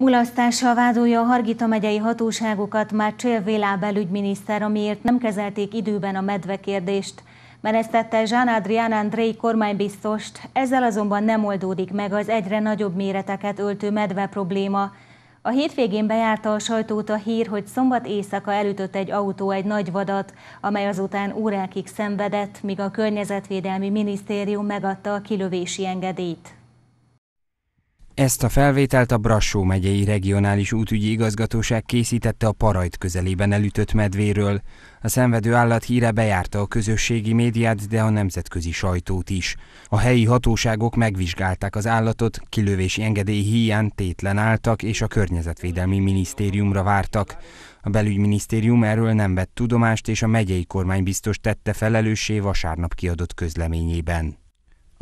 Mulasztással vádolja a Hargita megyei hatóságokat már Csél Vélá belügyminiszter, amiért nem kezelték időben a medve kérdést. Menesztette Jean Adrián Andrei kormánybiztost, ezzel azonban nem oldódik meg az egyre nagyobb méreteket öltő medve probléma. A hétvégén bejárta a sajtót a hír, hogy szombat éjszaka elütött egy autó egy nagy vadat, amely azután órákig szenvedett, míg a Környezetvédelmi Minisztérium megadta a kilövési engedélyt. Ezt a felvételt a Brassó megyei regionális útügyi igazgatóság készítette a Parajt közelében elütött medvéről. A szenvedő állat híre bejárta a közösségi médiát, de a nemzetközi sajtót is. A helyi hatóságok megvizsgálták az állatot, kilövési engedély hiány tétlen álltak és a környezetvédelmi minisztériumra vártak. A belügyminisztérium erről nem vett tudomást, és a megyei kormány biztos tette felelőssé vasárnap kiadott közleményében.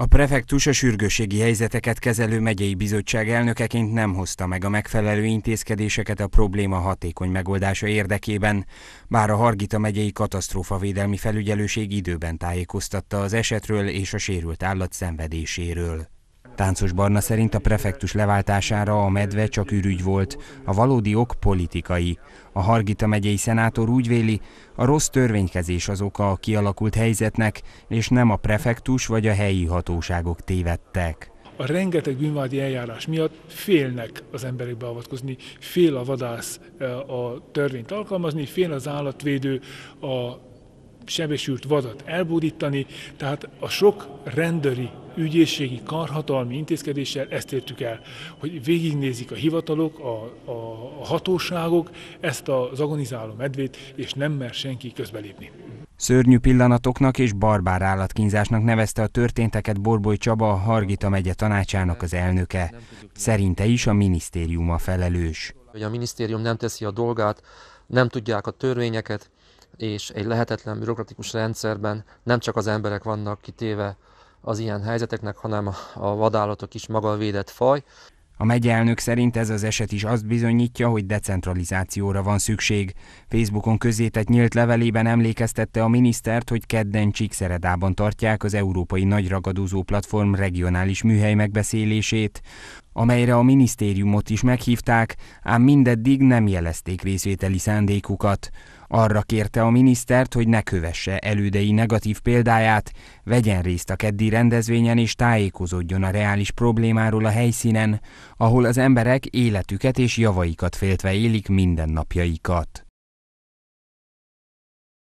A prefektus a sürgősségi helyzeteket kezelő megyei bizottság elnökeként nem hozta meg a megfelelő intézkedéseket a probléma hatékony megoldása érdekében, bár a Hargita megyei katasztrófavédelmi felügyelőség időben tájékoztatta az esetről és a sérült állat szenvedéséről. Táncos Barna szerint a prefektus leváltására a medve csak ürügy volt, a valódi ok politikai. A Hargita megyei szenátor úgy véli, a rossz törvénykezés az oka a kialakult helyzetnek, és nem a prefektus vagy a helyi hatóságok tévedtek a rengeteg bűnvádi eljárás miatt félnek az emberek beavatkozni, fél a vadász eh, a törvényt alkalmazni, fél az állatvédő a sebesült vadat elbúdítani, tehát a sok rendőri, ügyészségi, karhatalmi intézkedéssel ezt értük el, hogy végignézik a hivatalok, a, a, a hatóságok ezt az agonizáló medvét, és nem mer senki közbelépni. Szörnyű pillanatoknak és barbár állatkínzásnak nevezte a történteket Borboly Csaba a Hargita megye tanácsának az elnöke. Szerinte is a minisztérium a felelős. Hogy a minisztérium nem teszi a dolgát, nem tudják a törvényeket, és egy lehetetlen bürokratikus rendszerben nem csak az emberek vannak kitéve az ilyen helyzeteknek, hanem a vadállatok is maga a védett faj. A megyelnök szerint ez az eset is azt bizonyítja, hogy decentralizációra van szükség. Facebookon közzétett nyílt levelében emlékeztette a minisztert, hogy kedden Csíkszeredában tartják az Európai nagyragadózó Platform regionális műhely megbeszélését amelyre a minisztériumot is meghívták, ám mindeddig nem jelezték részvételi szándékukat. Arra kérte a minisztert, hogy ne kövesse elődei negatív példáját, vegyen részt a keddi rendezvényen és tájékozódjon a reális problémáról a helyszínen, ahol az emberek életüket és javaikat féltve élik mindennapjaikat.